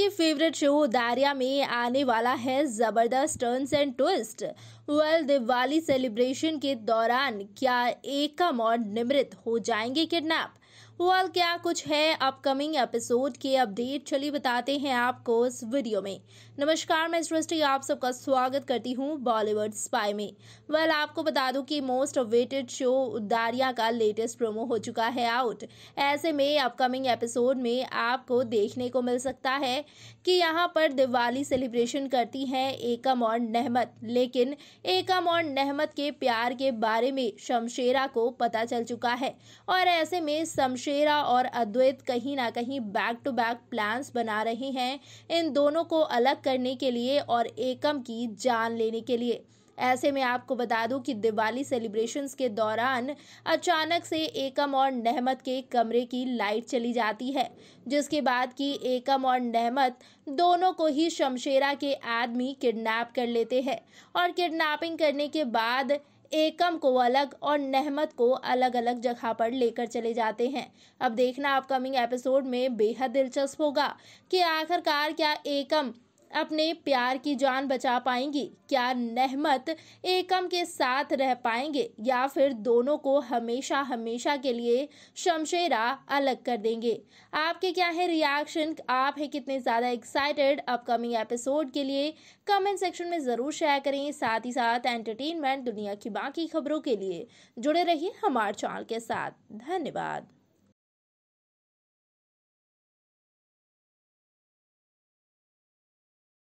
आपके favourite show दारिया में आने वाला है जबरदस्त turns and twist well Diwali celebration के दौरान क्या एक का मॉड निमृत हो जाएंगे किडनैप वेल well, क्या कुछ है अपकमिंग एपिसोड के अपडेट चलिए बताते हैं आपको इस वीडियो में नमस्कार मैं सृष्टि आप सबका स्वागत करती हूँ बॉलीवुड स्पाई में वेल well, आपको बता दूं कि मोस्ट अवेटेड शो उदारिया का लेटेस्ट प्रोमो हो चुका है आउट ऐसे में अपकमिंग एपिसोड में आपको देखने को मिल सकता है कि यहाँ पर दिवाली सेलिब्रेशन करती हैं एकम और नहमत लेकिन एकम और नहमत के प्यार के बारे में शमशेरा को पता चल चुका है और ऐसे में शमशेर शेरा और अद्वैत कहीं ना कहीं बैक टू बैक प्लान्स बना रहे हैं इन दोनों को अलग करने के लिए और एकम की जान लेने के लिए ऐसे में आपको बता दूं कि दिवाली सेलिब्रेशंस के दौरान अचानक से एकम और नहमत के कमरे की लाइट चली जाती है जिसके बाद कि एकम और नहमत दोनों को ही शमशेरा के आदमी किडनैप कर लेते हैं और किडनैपिंग करने के बाद एकम को अलग और नहमत को अलग अलग जगह पर लेकर चले जाते हैं अब देखना अपकमिंग एपिसोड में बेहद दिलचस्प होगा कि आखिरकार क्या एकम अपने प्यार की जान बचा पाएंगी क्या नहमत एकम के साथ रह पाएंगे या फिर दोनों को हमेशा हमेशा के लिए शमशेरा अलग कर देंगे आपके क्या है रिएक्शन आप है कितने ज़्यादा एक्साइटेड अपकमिंग एपिसोड के लिए कमेंट सेक्शन में ज़रूर शेयर करें साथ ही साथ एंटरटेनमेंट दुनिया की बाकी खबरों के लिए जुड़े रहिए हमारे चैनल के साथ धन्यवाद